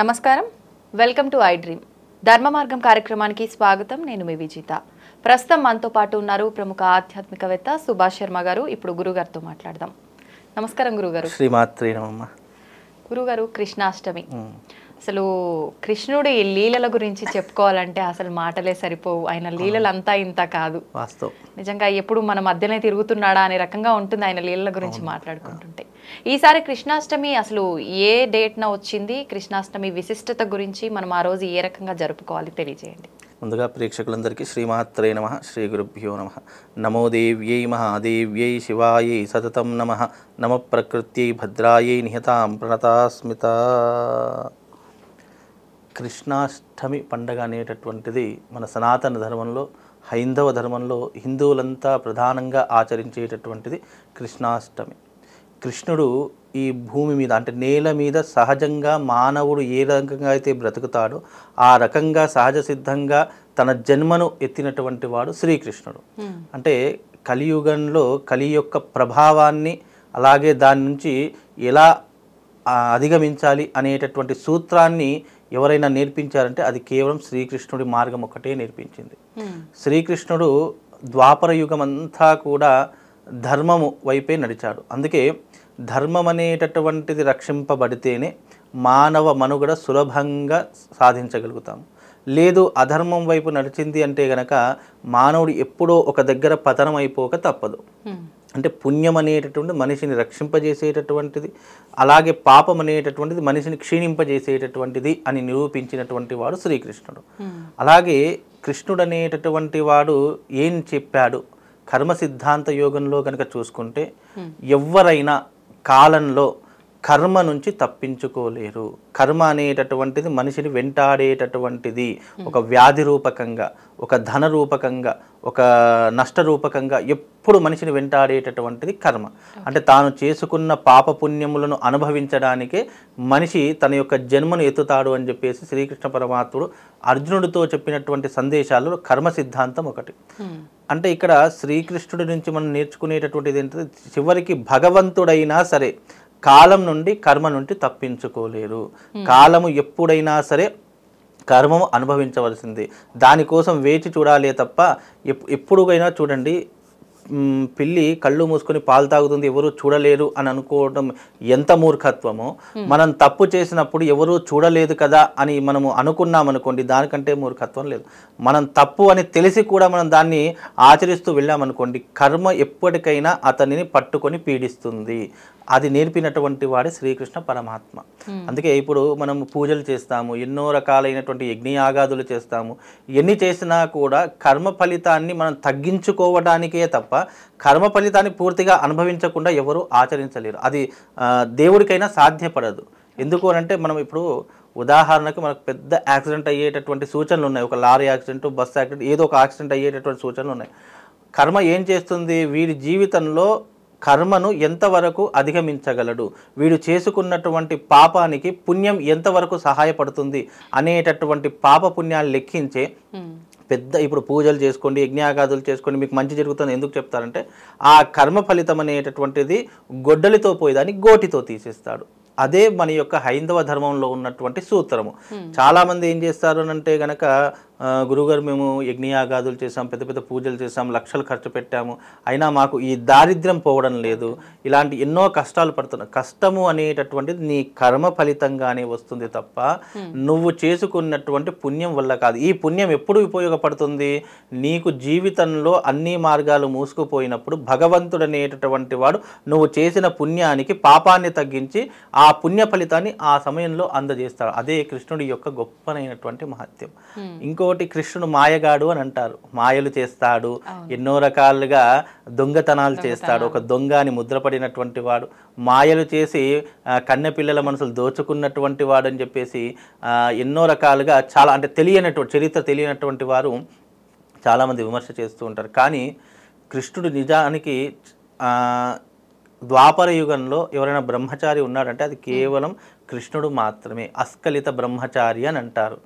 నమస్కారం welcome to I dream ధర్మ మార్గం కార్యక్రమానికి స్వాగతం నేను మీ విజిత ప్రస్తుతం మనతో పాటు ఉన్నారు ప్రముఖ ఆధ్యాత్మికవేత్త సుభాష్ శర్మ గారు ఇప్పుడు గురుగారితో మాట్లాడదాం నమస్కారం గురుగారు శ్రీమాత్రి గురుగారు కృష్ణాష్టమి అసలు కృష్ణుడు ఈ లీలల గురించి చెప్పుకోవాలంటే అసలు మాటలే సరిపోవు ఆయన లీలలంతా ఇంత కాదు నిజంగా ఎప్పుడు మన మధ్యనే తిరుగుతున్నాడా అనే రకంగా ఉంటుంది ఆయన లీలల గురించి మాట్లాడుకుంటుంటే ఈసారి కృష్ణాష్టమి అసలు ఏ డేట్న వచ్చింది కృష్ణాష్టమి విశిష్టత గురించి మనం ఆ రోజు ఏ రకంగా జరుపుకోవాలి తెలియజేయండి ముందుగా ప్రేక్షకులందరికీ శ్రీమాత్రే నమ శ్రీ గురుభ్యో నమ నమో దేవ్యై మహాదేవ్యై శివాయై సతతం నమ నమ ప్రకృత్యై భద్రాయై నిహతాం ప్రణతాస్మిత కృష్ణాష్టమి పండగ అనేటటువంటిది మన సనాతన ధర్మంలో హైందవ ధర్మంలో హిందువులంతా ప్రధానంగా ఆచరించేటటువంటిది కృష్ణాష్టమి కృష్ణుడు ఈ భూమి మీద అంటే నేల మీద సహజంగా మానవుడు ఏ రకంగా అయితే బ్రతుకుతాడో ఆ రకంగా సహజ సిద్ధంగా తన జన్మను ఎత్తినటువంటి వాడు శ్రీకృష్ణుడు అంటే కలియుగంలో కలి యొక్క ప్రభావాన్ని అలాగే దాని నుంచి ఎలా అధిగమించాలి అనేటటువంటి సూత్రాన్ని ఎవరైనా నేర్పించారంటే అది కేవలం శ్రీకృష్ణుడి మార్గం ఒకటే నేర్పించింది శ్రీకృష్ణుడు ద్వాపర యుగం అంతా కూడా ధర్మము వైపే నడిచాడు అందుకే ధర్మం అనేటటువంటిది రక్షింపబడితేనే మానవ మనుగడ సులభంగా సాధించగలుగుతాము లేదు అధర్మం వైపు నడిచింది అంటే గనక మానవుడు ఎప్పుడో ఒక దగ్గర పతనం అయిపోక తప్పదు అంటే పుణ్యం అనేటటువంటి మనిషిని రక్షింపజేసేటటువంటిది అలాగే పాపం అనేటటువంటిది మనిషిని క్షీణింపజేసేటటువంటిది అని నిరూపించినటువంటి వాడు శ్రీకృష్ణుడు hmm. అలాగే కృష్ణుడు అనేటటువంటి వాడు ఏం చెప్పాడు కర్మ సిద్ధాంత యోగంలో కనుక చూసుకుంటే hmm. ఎవరైనా కాలంలో కర్మ నుంచి తప్పించుకోలేరు కర్మ అనేటటువంటిది మనిషిని వెంటాడేటటువంటిది ఒక వ్యాధి రూపకంగా ఒక ధన రూపకంగా ఒక నష్ట రూపకంగా ఎప్పుడు మనిషిని వెంటాడేటటువంటిది కర్మ అంటే తాను చేసుకున్న పాపపుణ్యములను అనుభవించడానికే మనిషి తన యొక్క జన్మను ఎత్తుతాడు అని చెప్పేసి శ్రీకృష్ణ పరమాత్ముడు అర్జునుడితో చెప్పినటువంటి సందేశాలు కర్మ సిద్ధాంతం ఒకటి అంటే ఇక్కడ శ్రీకృష్ణుడి నుంచి మనం నేర్చుకునేటటువంటిది ఏంటంటే చివరికి భగవంతుడైనా సరే కాలం నుండి కర్మ నుండి తప్పించుకోలేరు hmm. కాలము ఎప్పుడైనా సరే కర్మము అనుభవించవలసింది దానికోసం వేచి చూడాలే తప్ప ఎప్పుడుకైనా చూడండి పిల్లి కళ్ళు మూసుకొని పాలు తాగుతుంది ఎవరు చూడలేరు అని అనుకోవడం ఎంత మూర్ఖత్వమో hmm. మనం తప్పు చేసినప్పుడు ఎవరు చూడలేదు కదా అని మనము అనుకున్నాం అనుకోండి దానికంటే మూర్ఖత్వం లేదు మనం తప్పు అని తెలిసి కూడా మనం దాన్ని ఆచరిస్తూ వెళ్ళామనుకోండి కర్మ ఎప్పటికైనా అతనిని పట్టుకొని పీడిస్తుంది అది నేర్పినటువంటి వాడే శ్రీకృష్ణ పరమాత్మ hmm. అందుకే ఇప్పుడు మనం పూజలు చేస్తాము ఎన్నో రకాలైనటువంటి యజ్ఞయాగాదులు చేస్తాము ఎన్ని చేసినా కూడా కర్మ ఫలితాన్ని మనం తగ్గించుకోవడానికే తప్ప కర్మ ఫలితాన్ని పూర్తిగా అనుభవించకుండా ఎవరూ ఆచరించలేరు అది దేవుడికైనా సాధ్యపడదు ఎందుకు అంటే మనం ఇప్పుడు ఉదాహరణకు మనకు పెద్ద యాక్సిడెంట్ అయ్యేటటువంటి సూచనలు ఉన్నాయి ఒక లారీ యాక్సిడెంట్ బస్సు యాక్సిడెంట్ ఏదో ఒక యాక్సిడెంట్ అయ్యేటటువంటి సూచనలు ఉన్నాయి కర్మ ఏం చేస్తుంది వీరి జీవితంలో కర్మను ఎంతవరకు అధిగమించగలడు వీడు చేసుకున్నటువంటి పాపానికి పుణ్యం ఎంతవరకు సహాయపడుతుంది అనేటటువంటి పాప పుణ్యాలు లెక్కించే పెద్ద ఇప్పుడు పూజలు చేసుకోండి యజ్ఞాగాదులు చేసుకోండి మీకు మంచి జరుగుతుంది ఎందుకు చెప్తారంటే ఆ కర్మ ఫలితం అనేటటువంటిది గొడ్డలితో పోయేదాన్ని గోటితో తీసేస్తాడు అదే మన యొక్క హైందవ ధర్మంలో ఉన్నటువంటి సూత్రము చాలామంది ఏం చేస్తారు అంటే గనక గురువుగారు మేము యజ్ఞయాగాదులు చేసాం పెద్ద పెద్ద పూజలు చేసాం లక్షలు ఖర్చు పెట్టాము అయినా మాకు ఈ దారిద్ర్యం పోవడం లేదు ఇలాంటి ఎన్నో కష్టాలు పడుతున్నాయి కష్టము అనేటటువంటిది నీ కర్మ ఫలితంగానే వస్తుంది తప్ప నువ్వు చేసుకున్నటువంటి పుణ్యం వల్ల కాదు ఈ పుణ్యం ఎప్పుడు ఉపయోగపడుతుంది నీకు జీవితంలో అన్ని మార్గాలు మూసుకుపోయినప్పుడు భగవంతుడు అనేటటువంటి వాడు నువ్వు చేసిన పుణ్యానికి పాపాన్ని తగ్గించి ఆ పుణ్య ఫలితాన్ని ఆ సమయంలో అందజేస్తాడు అదే కృష్ణుడి యొక్క గొప్పనైనటువంటి మహత్యం ఇంకో ఇంకోటి కృష్ణుడు మాయగాడు అని అంటారు మాయలు చేస్తాడు ఎన్నో రకాలుగా దొంగతనాలు చేస్తాడు ఒక దొంగ అని ముద్రపడినటువంటి వాడు మాయలు చేసి కన్నెపిల్లల మనసులు దోచుకున్నటువంటి వాడు అని చెప్పేసి ఎన్నో రకాలుగా చాలా అంటే తెలియనటువంటి చరిత్ర తెలియనటువంటి వారు చాలామంది విమర్శ చేస్తూ ఉంటారు కానీ కృష్ణుడు నిజానికి ద్వాపర యుగంలో ఎవరైనా బ్రహ్మచారి ఉన్నాడంటే అది కేవలం కృష్ణుడు మాత్రమే అస్కలిత బ్రహ్మచారి అని అంటారు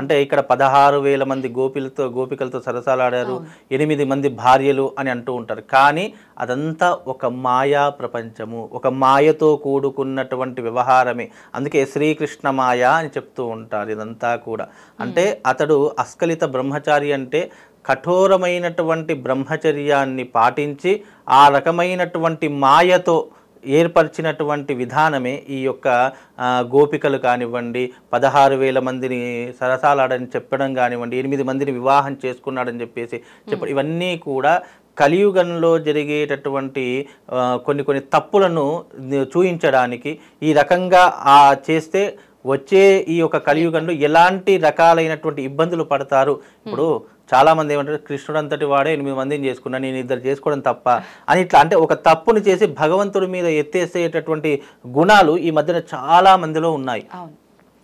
అంటే ఇక్కడ పదహారు వేల మంది గోపిలతో గోపికలతో సరసాలాడారు ఎనిమిది మంది భార్యలు అని అంటూ ఉంటారు కానీ అదంతా ఒక మాయా ప్రపంచము ఒక మాయతో కూడుకున్నటువంటి వ్యవహారమే అందుకే శ్రీకృష్ణ మాయ అని చెప్తూ ఉంటారు ఇదంతా కూడా అంటే అతడు అస్కలిత బ్రహ్మచారి అంటే కఠోరమైనటువంటి బ్రహ్మచర్యాన్ని పాటించి ఆ రకమైనటువంటి మాయతో ఏర్పరిచినటువంటి విధానమే ఈ యొక్క గోపికలు కానివ్వండి పదహారు వేల మందిని సరసాలాడని చెప్పడం కానివ్వండి ఎనిమిది మందిని వివాహం చేసుకున్నాడని చెప్పేసి చెప్పడం ఇవన్నీ కూడా కలియుగంలో జరిగేటటువంటి కొన్ని కొన్ని తప్పులను చూయించడానికి ఈ రకంగా చేస్తే వచ్చే ఈ యొక్క కలియుగంలో ఎలాంటి రకాలైనటువంటి ఇబ్బందులు పడతారు ఇప్పుడు చాలామంది ఏమంటారు కృష్ణుడు అంతటి వాడే ఎనిమిది మందిని చేసుకున్నా నేను ఇద్దరు చేసుకోవడం తప్ప అని ఇట్లా అంటే ఒక తప్పును చేసి భగవంతుడి మీద ఎత్తేసేటటువంటి గుణాలు ఈ మధ్యన చాలా మందిలో ఉన్నాయి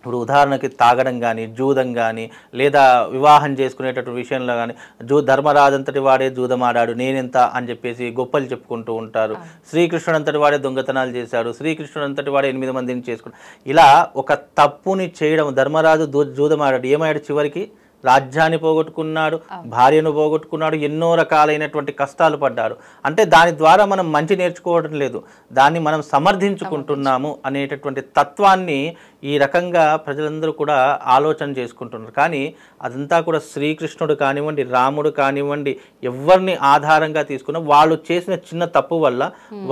ఇప్పుడు ఉదాహరణకి తాగడం కానీ జూదం కానీ లేదా వివాహం చేసుకునేటటువంటి విషయంలో కానీ జూ ధర్మరాజు అంతటి వాడే జూదమాడాడు నేనెంత అని చెప్పేసి గొప్పలు చెప్పుకుంటూ ఉంటారు శ్రీకృష్ణుడు అంతటి వాడే దొంగతనాలు చేశాడు శ్రీకృష్ణుడు అంతటి వాడే ఎనిమిది మందిని చేసుకుంటాడు ఇలా ఒక తప్పుని చేయడం ధర్మరాజు జూదమాడాడు ఏమయ్యాడు చివరికి రాజ్యాన్ని పోగొట్టుకున్నాడు భార్యను పోగొట్టుకున్నాడు ఎన్నో రకాలైనటువంటి కష్టాలు పడ్డారు అంటే దాని ద్వారా మనం మంచి నేర్చుకోవడం లేదు దాన్ని మనం సమర్థించుకుంటున్నాము అనేటటువంటి తత్వాన్ని ఈ రకంగా ప్రజలందరూ కూడా ఆలోచన చేసుకుంటున్నారు కానీ అదంతా కూడా శ్రీకృష్ణుడు కానివ్వండి రాముడు కానివ్వండి ఎవరిని ఆధారంగా తీసుకున్న వాళ్ళు చేసిన చిన్న తప్పు వల్ల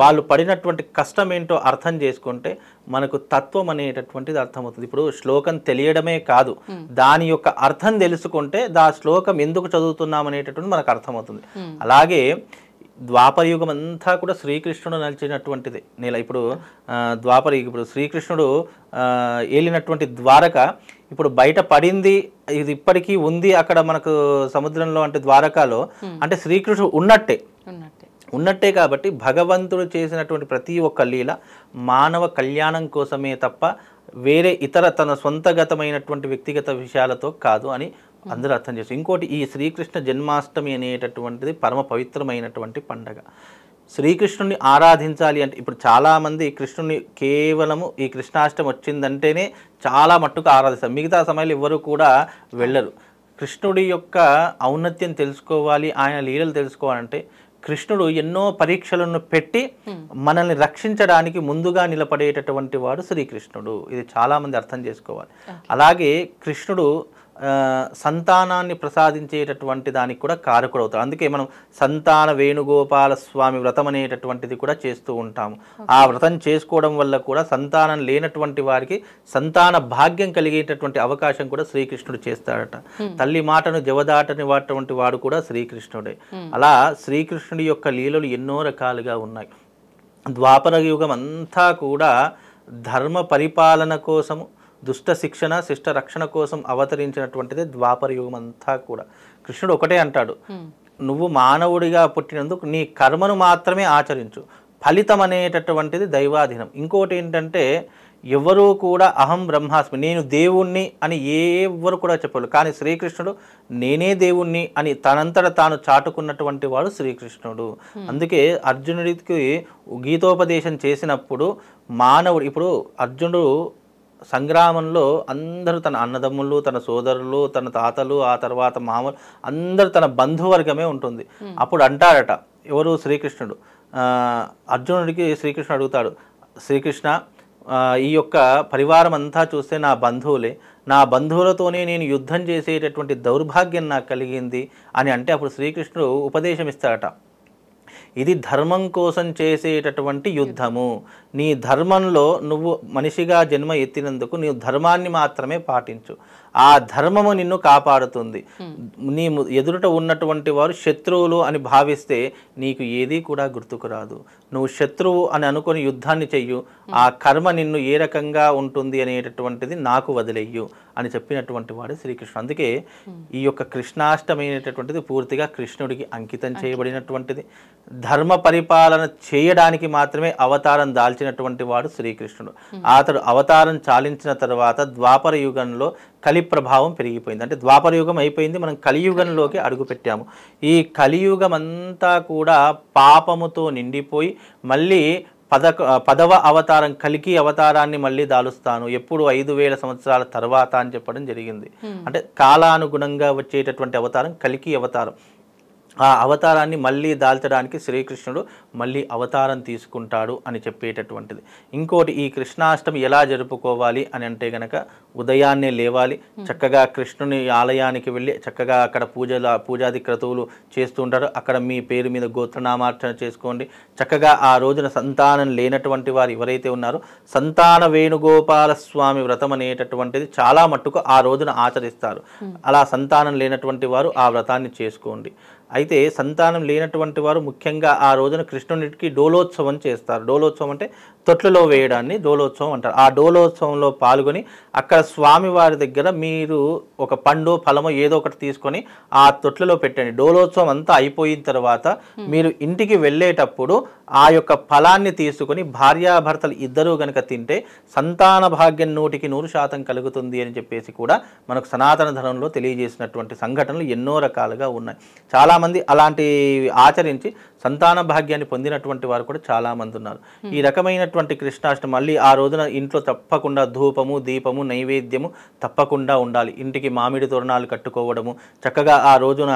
వాళ్ళు పడినటువంటి కష్టం ఏంటో అర్థం చేసుకుంటే మనకు తత్వం అనేటటువంటిది అర్థమవుతుంది ఇప్పుడు శ్లోకం తెలియడమే కాదు దాని యొక్క అర్థం తెలుసుకుంటే దా శ్లోకం ఎందుకు చదువుతున్నాం అనేటటువంటి మనకు అర్థమవుతుంది అలాగే ద్వాపరయుగం అంతా కూడా శ్రీకృష్ణుడు నలిచినటువంటిది నేల ఇప్పుడు ద్వాపరయుగం ఇప్పుడు శ్రీకృష్ణుడు ఏలినటువంటి ద్వారక ఇప్పుడు బయట పడింది ఇది ఇప్పటికీ ఉంది అక్కడ మనకు సముద్రంలో అంటే ద్వారకాలో అంటే శ్రీకృష్ణుడు ఉన్నట్టే ఉన్నట్టే ఉన్నట్టే కాబట్టి భగవంతుడు చేసినటువంటి ప్రతి ఒక్క లీల మానవ కళ్యాణం కోసమే తప్ప వేరే ఇతర తన సొంతగతమైనటువంటి వ్యక్తిగత విషయాలతో కాదు అని అందరూ అర్థం చేస్తారు ఇంకోటి ఈ శ్రీకృష్ణ జన్మాష్టమి అనేటటువంటిది పరమ పవిత్రమైనటువంటి పండగ శ్రీకృష్ణుని ఆరాధించాలి అంటే ఇప్పుడు చాలామంది కృష్ణుని కేవలము ఈ కృష్ణాష్టమి వచ్చిందంటేనే చాలా మట్టుకు ఆరాధిస్తారు మిగతా సమయాలు ఎవరు కూడా వెళ్ళరు కృష్ణుడి యొక్క ఔన్నత్యం తెలుసుకోవాలి ఆయన లీలలు తెలుసుకోవాలంటే కృష్ణుడు ఎన్నో పరీక్షలను పెట్టి hmm. మనల్ని రక్షించడానికి ముందుగా నిలబడేటటువంటి వాడు శ్రీకృష్ణుడు ఇది చాలామంది అర్థం చేసుకోవాలి అలాగే కృష్ణుడు సంతానాన్ని ప్రసాదించేటటువంటి దానికి కూడా కారకుడు అవుతారు అందుకే మనం సంతాన వేణుగోపాల స్వామి వ్రతం అనేటటువంటిది కూడా చేస్తూ ఉంటాము ఆ వ్రతం చేసుకోవడం వల్ల కూడా సంతానం లేనటువంటి వారికి సంతాన భాగ్యం కలిగేటటువంటి అవకాశం కూడా శ్రీకృష్ణుడు చేస్తాడట తల్లి మాటను జవదాటని వాటువంటి వాడు కూడా శ్రీకృష్ణుడే అలా శ్రీకృష్ణుడి యొక్క లీలలు ఎన్నో రకాలుగా ఉన్నాయి ద్వాపర యుగం అంతా కూడా ధర్మ పరిపాలన కోసము దుష్ట శిక్షణ శిష్ట రక్షణ కోసం అవతరించినటువంటిది ద్వాపర యుగం అంతా కూడా కృష్ణుడు ఒకటే అంటాడు నువ్వు మానవుడిగా పుట్టినందుకు నీ కర్మను మాత్రమే ఆచరించు ఫలితం అనేటటువంటిది దైవాధీనం ఇంకోటి ఏంటంటే ఎవరూ కూడా అహం బ్రహ్మాస్మి నేను దేవుణ్ణి అని ఎవరు కూడా చెప్పలేదు కానీ శ్రీకృష్ణుడు నేనే దేవుణ్ణి అని తనంతట తాను చాటుకున్నటువంటి వాడు శ్రీకృష్ణుడు అందుకే అర్జునుడికి గీతోపదేశం చేసినప్పుడు మానవుడు ఇప్పుడు అర్జునుడు సంగ్రామంలో అందరూ తన అన్నదమ్ములు తన సోదరులు తన తాతలు ఆ తర్వాత మామూలు అందరూ తన బంధువర్గమే ఉంటుంది అప్పుడు అంటారట ఎవరు శ్రీకృష్ణుడు అర్జునుడికి శ్రీకృష్ణుడు అడుగుతాడు శ్రీకృష్ణ ఈ యొక్క పరివారం అంతా చూస్తే నా బంధువులే నా బంధువులతోనే నేను యుద్ధం చేసేటటువంటి దౌర్భాగ్యం నాకు కలిగింది అని అంటే అప్పుడు శ్రీకృష్ణుడు ఉపదేశం ఇస్తాడట ఇది ధర్మం కోసం చేసేటటువంటి యుద్ధము నీ ధర్మంలో నువ్వు మనిషిగా జన్మ ఎత్తినందుకు నీ ధర్మాన్ని మాత్రమే పాటించు ఆ ధర్మము నిన్ను కాపాడుతుంది నీ ఎదురుట ఉన్నటువంటి వారు శత్రువులు అని భావిస్తే నీకు ఏది కూడా గుర్తుకురాదు నువ్వు శత్రువు అని అనుకుని యుద్ధాన్ని చెయ్యు ఆ కర్మ నిన్ను ఏ రకంగా ఉంటుంది అనేటటువంటిది నాకు వదిలేయ్యు అని చెప్పినటువంటి వాడు శ్రీకృష్ణుడు అందుకే ఈ యొక్క కృష్ణాష్టమైనటువంటిది పూర్తిగా కృష్ణుడికి అంకితం చేయబడినటువంటిది ధర్మ పరిపాలన చేయడానికి మాత్రమే అవతారం దాల్చినటువంటి వాడు శ్రీకృష్ణుడు అతడు అవతారం చాలించిన తర్వాత ద్వాపర యుగంలో కలి ప్రభావం పెరిగిపోయింది అంటే ద్వాపరయుగం అయిపోయింది మనం కలియుగంలోకి అడుగుపెట్టాము ఈ కలియుగం అంతా కూడా పాపముతో నిండిపోయి మళ్ళీ పదక పదవ అవతారం కలికి అవతారాన్ని మళ్ళీ దాలుస్తాను ఎప్పుడు ఐదు వేల సంవత్సరాల తర్వాత అని చెప్పడం జరిగింది అంటే కాలానుగుణంగా వచ్చేటటువంటి అవతారం కలికి అవతారం ఆ అవతారాన్ని మళ్ళీ దాల్చడానికి శ్రీకృష్ణుడు మళ్ళీ అవతారం తీసుకుంటాడు అని చెప్పేటటువంటిది ఇంకోటి ఈ కృష్ణాష్టమి ఎలా జరుపుకోవాలి అని అంటే గనక ఉదయాన్నే లేవాలి చక్కగా కృష్ణుని ఆలయానికి వెళ్ళి చక్కగా అక్కడ పూజల పూజాది క్రతువులు చేస్తుంటారు అక్కడ మీ పేరు మీద గోత్రనామార్చన చేసుకోండి చక్కగా ఆ రోజున సంతానం లేనటువంటి వారు ఎవరైతే ఉన్నారో సంతాన వేణుగోపాల స్వామి వ్రతం అనేటటువంటిది చాలా మట్టుకు ఆ రోజున ఆచరిస్తారు అలా సంతానం లేనటువంటి వారు ఆ వ్రతాన్ని చేసుకోండి అయితే సంతానం లేనటువంటి వారు ముఖ్యంగా ఆ రోజున కృష్ణునికి డోలోత్సవం చేస్తారు డోలోత్సవం అంటే తొట్లలో వేయడాన్ని డోలోత్సవం అంటారు ఆ డోలోత్సవంలో పాల్గొని అక్కడ స్వామివారి దగ్గర మీరు ఒక పండు ఫలము ఏదో ఒకటి తీసుకొని ఆ తొట్లలో పెట్టండి డోలోత్సవం అంతా అయిపోయిన తర్వాత మీరు ఇంటికి వెళ్ళేటప్పుడు ఆ యొక్క ఫలాన్ని తీసుకుని భార్యాభర్తలు ఇద్దరూ గనక తింటే సంతాన భాగ్యం నూటికి నూరు శాతం కలుగుతుంది అని చెప్పేసి కూడా మనకు సనాతన ధనంలో తెలియజేసినటువంటి సంఘటనలు ఎన్నో రకాలుగా ఉన్నాయి చాలామంది అలాంటి ఆచరించి సంతాన భాగ్యాన్ని పొందినటువంటి వారు కూడా చాలామంది ఉన్నారు ఈ రకమైనటువంటి కృష్ణాష్టమి మళ్ళీ ఆ రోజున ఇంట్లో తప్పకుండా ధూపము దీపము నైవేద్యము తప్పకుండా ఉండాలి ఇంటికి మామిడి తోరణాలు కట్టుకోవడము చక్కగా ఆ రోజున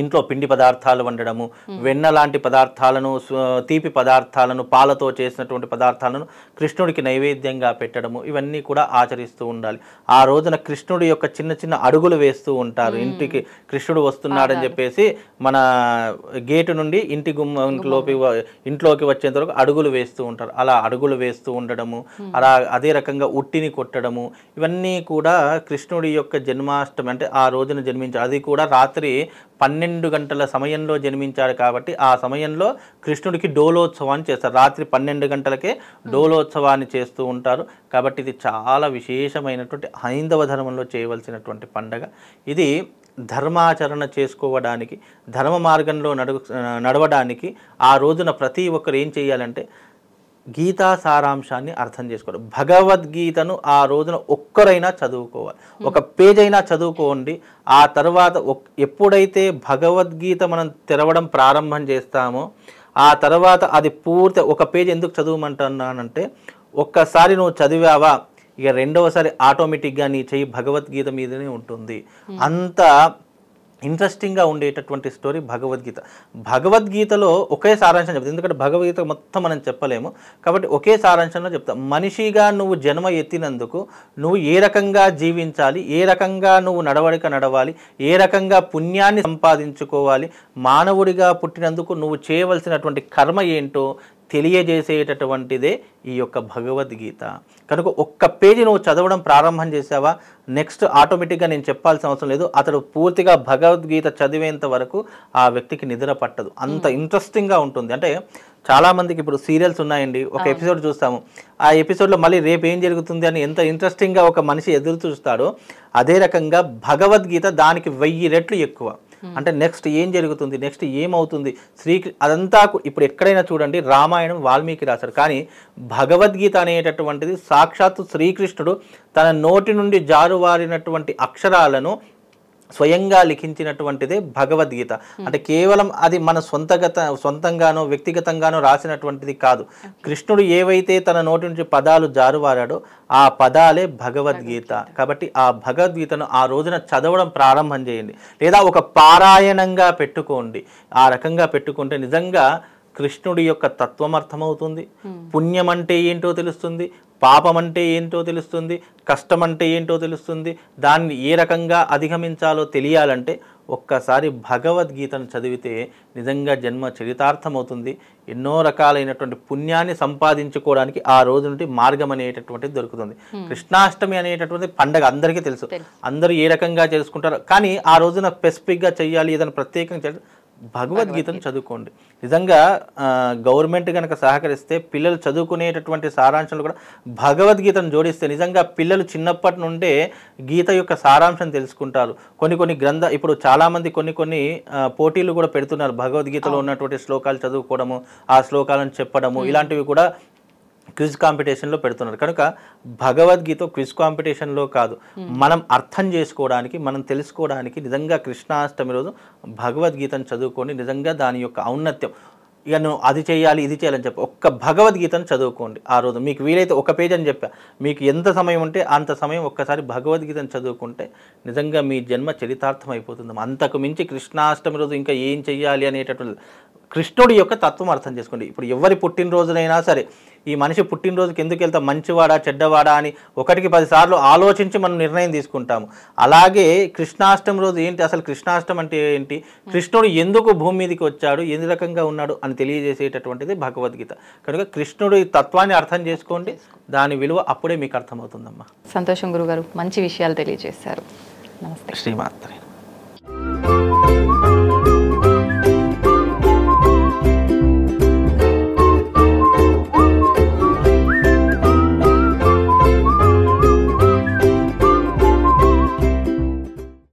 ఇంట్లో పిండి పదార్థాలు వండడము వెన్న లాంటి పదార్థాలను తీపి పదార్థాలను పాలతో చేసినటువంటి పదార్థాలను కృష్ణుడికి నైవేద్యంగా పెట్టడము ఇవన్నీ కూడా ఆచరిస్తూ ఉండాలి ఆ రోజున కృష్ణుడి యొక్క చిన్న చిన్న అడుగులు వేస్తూ ఉంటారు ఇంటికి కృష్ణుడు వస్తున్నాడని చెప్పేసి మన గేటు నుండి ఇంటి గుమ్మలోపి ఇంట్లోకి వచ్చేంత వరకు అడుగులు వేస్తూ ఉంటారు అలా అడుగులు వేస్తూ ఉండడము అలా అదే రకంగా ఉట్టిని కొట్టడము ఇవన్నీ కూడా కృష్ణుడి యొక్క జన్మాష్టమి అంటే ఆ రోజున జన్మించారు అది కూడా రాత్రి పన్నెండు గంటల సమయంలో జన్మించాడు కాబట్టి ఆ సమయంలో కృష్ణుడికి డోలోత్సవాన్ని చేస్తారు రాత్రి పన్నెండు గంటలకే డోలోత్సవాన్ని చేస్తూ ఉంటారు కాబట్టి ఇది చాలా విశేషమైనటువంటి హైందవ ధర్మంలో చేయవలసినటువంటి పండగ ఇది ధర్మాచరణ చేసుకోవడానికి ధర్మ మార్గంలో నడవడానికి ఆ రోజున ప్రతి ఒక్కరు ఏం చేయాలంటే గీతా సారాంశాన్ని అర్థం చేసుకోవాలి భగవద్గీతను ఆ రోజున ఒక్కరైనా చదువుకోవాలి ఒక hmm. పేజ్ అయినా చదువుకోండి ఆ తర్వాత ఎప్పుడైతే భగవద్గీత మనం తెరవడం ప్రారంభం చేస్తామో ఆ తర్వాత అది పూర్తి ఒక పేజ్ ఎందుకు చదవమంటున్నానంటే ఒక్కసారి నువ్వు చదివావా ఇక రెండవసారి ఆటోమేటిక్గా నీ చెయ్యి భగవద్గీత మీదనే ఉంటుంది hmm. అంత ఇంట్రెస్టింగ్గా ఉండేటటువంటి స్టోరీ భగవద్గీత భగవద్గీతలో ఒకే సారాంశం చెప్తాం ఎందుకంటే భగవద్గీత మొత్తం మనం చెప్పలేము కాబట్టి ఒకే సారాంశంలో చెప్తాం మనిషిగా నువ్వు జన్మ ఎత్తినందుకు నువ్వు ఏ రకంగా జీవించాలి ఏ రకంగా నువ్వు నడవడిక నడవాలి ఏ రకంగా పుణ్యాన్ని సంపాదించుకోవాలి మానవుడిగా పుట్టినందుకు నువ్వు చేయవలసినటువంటి కర్మ ఏంటో తెలియజేసేటటువంటిదే ఈ యొక్క భగవద్గీత కనుక ఒక్క పేజీ నువ్వు చదవడం ప్రారంభం చేసావా నెక్స్ట్ ఆటోమేటిక్గా నేను చెప్పాల్సిన అవసరం లేదు అతడు పూర్తిగా భగవద్గీత చదివేంత వరకు ఆ వ్యక్తికి నిద్ర పట్టదు అంత ఇంట్రెస్టింగ్గా hmm. ఉంటుంది అంటే చాలామందికి ఇప్పుడు సీరియల్స్ ఉన్నాయండి ఒక ఎపిసోడ్ చూస్తాము ఆ ఎపిసోడ్లో మళ్ళీ రేపు ఏం జరుగుతుంది అని ఎంత ఇంట్రెస్టింగ్గా ఒక మనిషి ఎదురు చూస్తాడో అదే రకంగా భగవద్గీత దానికి వెయ్యి రెట్లు ఎక్కువ అంటే నెక్స్ట్ ఏం జరుగుతుంది నెక్స్ట్ ఏమవుతుంది శ్రీ అదంతా ఇప్పుడు ఎక్కడైనా చూడండి రామాయణం వాల్మీకి రాశారు కానీ భగవద్గీత అనేటటువంటిది సాక్షాత్తు శ్రీకృష్ణుడు తన నోటి నుండి జారువారినటువంటి అక్షరాలను స్వయంగా లిఖించినటువంటిదే భగవద్గీత hmm. అంటే కేవలం అది మన సొంతగత సొంతంగానో వ్యక్తిగతంగానో రాసినటువంటిది కాదు కృష్ణుడు ఏవైతే తన నోటి నుంచి పదాలు జారువారాడో ఆ పదాలే భగవద్గీత కాబట్టి ఆ భగవద్గీతను ఆ రోజున చదవడం ప్రారంభం చేయండి లేదా ఒక పారాయణంగా పెట్టుకోండి ఆ రకంగా పెట్టుకుంటే నిజంగా కృష్ణుడి యొక్క తత్వం అర్థమవుతుంది hmm. పుణ్యం అంటే ఏంటో తెలుస్తుంది పాపం అంటే ఏంటో తెలుస్తుంది కష్టం అంటే ఏంటో తెలుస్తుంది దాన్ని ఏ రకంగా అధిగమించాలో తెలియాలంటే ఒక్కసారి భగవద్గీతను చదివితే నిజంగా జన్మ చరితార్థమవుతుంది ఎన్నో రకాలైనటువంటి పుణ్యాన్ని సంపాదించుకోవడానికి ఆ రోజు నుండి మార్గం అనేటటువంటిది దొరుకుతుంది hmm. కృష్ణాష్టమి అనేటటువంటి పండగ అందరికీ తెలుసు అందరూ ఏ రకంగా చేసుకుంటారు కానీ ఆ రోజున స్పెసిఫిక్గా చేయాలి ఏదైనా ప్రత్యేకంగా భగవద్గీతను చదువుకోండి నిజంగా గవర్నమెంట్ కనుక సహకరిస్తే పిల్లలు చదువుకునేటటువంటి సారాంశాలు కూడా భగవద్గీతను జోడిస్తే నిజంగా పిల్లలు చిన్నప్పటి నుండే గీత యొక్క సారాంశం తెలుసుకుంటారు కొన్ని కొన్ని గ్రంథ ఇప్పుడు చాలామంది కొన్ని కొన్ని పోటీలు కూడా పెడుతున్నారు భగవద్గీతలో ఉన్నటువంటి శ్లోకాలు చదువుకోవడము ఆ శ్లోకాలను చెప్పడము ఇలాంటివి కూడా క్విజ్ కాంపిటీషన్లో పెడుతున్నారు కనుక భగవద్గీత క్విజ్ కాంపిటీషన్లో కాదు మనం అర్థం చేసుకోవడానికి మనం తెలుసుకోవడానికి నిజంగా కృష్ణాష్టమి రోజు భగవద్గీతను చదువుకోండి నిజంగా దాని యొక్క ఔన్నత్యం ఇక నువ్వు అది చేయాలి ఇది చేయాలని చెప్పి ఒక్క భగవద్గీతను చదువుకోండి ఆ రోజు మీకు వీలైతే ఒక పేజ్ అని చెప్పా మీకు ఎంత సమయం ఉంటే అంత సమయం ఒక్కసారి భగవద్గీతను చదువుకుంటే నిజంగా మీ జన్మ చరితార్థం అయిపోతుంది అంతకు మించి కృష్ణాష్టమి రోజు ఇంకా ఏం చెయ్యాలి అనేటటువంటి కృష్ణుడి యొక్క తత్వం అర్థం చేసుకోండి ఇప్పుడు ఎవరి పుట్టినరోజునైనా సరే ఈ మనిషి పుట్టినరోజుకి ఎందుకు వెళ్తా మంచివాడా చెడ్డవాడా అని ఒకటికి పదిసార్లు ఆలోచించి మనం నిర్ణయం తీసుకుంటాము అలాగే కృష్ణాష్టమి రోజు ఏంటి అసలు కృష్ణాష్టమి అంటే ఏంటి కృష్ణుడు ఎందుకు భూమి మీదకి వచ్చాడు ఎన్ని రకంగా ఉన్నాడు అని తెలియజేసేటటువంటిది భగవద్గీత కనుక కృష్ణుడు ఈ తత్వాన్ని అర్థం చేసుకోండి దాని విలువ అప్పుడే మీకు అర్థమవుతుందమ్మా సంతోషం గురుగారు మంచి విషయాలు తెలియజేశారు శ్రీమాత్రి